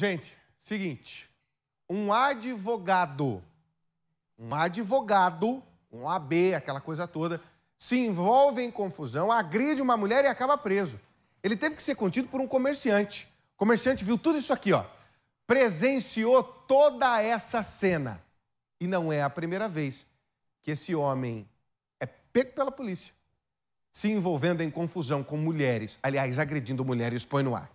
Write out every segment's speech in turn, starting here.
Gente, seguinte. Um advogado, um advogado, um AB, aquela coisa toda, se envolve em confusão, agride uma mulher e acaba preso. Ele teve que ser contido por um comerciante. O comerciante viu tudo isso aqui, ó. Presenciou toda essa cena. E não é a primeira vez que esse homem é pego pela polícia, se envolvendo em confusão com mulheres, aliás, agredindo mulheres, põe no ar.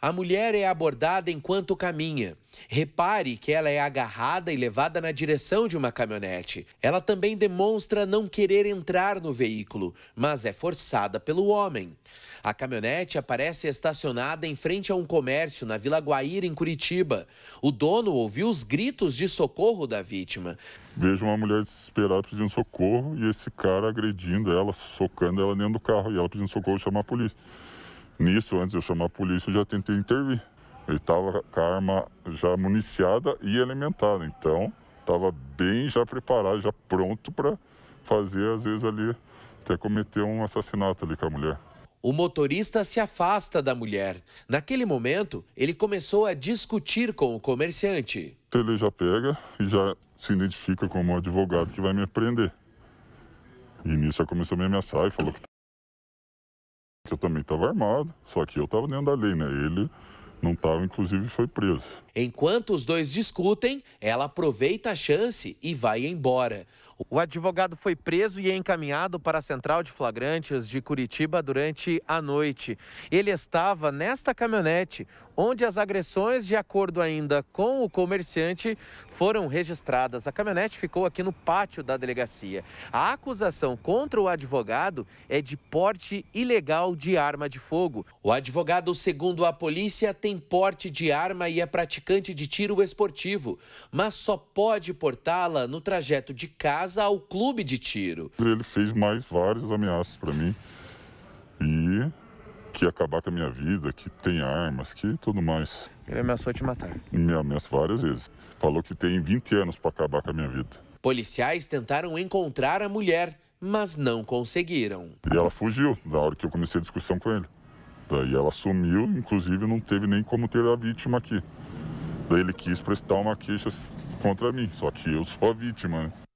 A mulher é abordada enquanto caminha. Repare que ela é agarrada e levada na direção de uma caminhonete. Ela também demonstra não querer entrar no veículo, mas é forçada pelo homem. A caminhonete aparece estacionada em frente a um comércio na Vila Guaíra, em Curitiba. O dono ouviu os gritos de socorro da vítima. Vejo uma mulher desesperada pedindo socorro e esse cara agredindo ela, socando ela dentro do carro e ela pedindo socorro e chamar a polícia. Nisso, antes de eu chamar a polícia, eu já tentei intervir. Ele estava com a arma já municiada e alimentada, então estava bem já preparado, já pronto para fazer, às vezes, ali, até cometer um assassinato ali com a mulher. O motorista se afasta da mulher. Naquele momento, ele começou a discutir com o comerciante. Ele já pega e já se identifica como um advogado que vai me prender. E nisso já começou a me ameaçar e falou que também estava armado, só que eu estava dentro da lei, né? Ele não estava, inclusive foi preso. Enquanto os dois discutem, ela aproveita a chance e vai embora. O advogado foi preso e é encaminhado para a central de flagrantes de Curitiba durante a noite. Ele estava nesta caminhonete, onde as agressões, de acordo ainda com o comerciante, foram registradas. A caminhonete ficou aqui no pátio da delegacia. A acusação contra o advogado é de porte ilegal de arma de fogo. O advogado, segundo a polícia, tem porte de arma e é praticante de tiro esportivo, mas só pode portá-la no trajeto de casa casa ao clube de tiro. Ele fez mais várias ameaças para mim e que ia acabar com a minha vida, que tem armas, que tudo mais. Ele ameaçou te matar? Me ameaçou várias vezes. Falou que tem 20 anos para acabar com a minha vida. Policiais tentaram encontrar a mulher, mas não conseguiram. E ela fugiu da hora que eu comecei a discussão com ele. Daí ela sumiu, inclusive não teve nem como ter a vítima aqui. Daí ele quis prestar uma queixa contra mim, só que eu sou a vítima, né?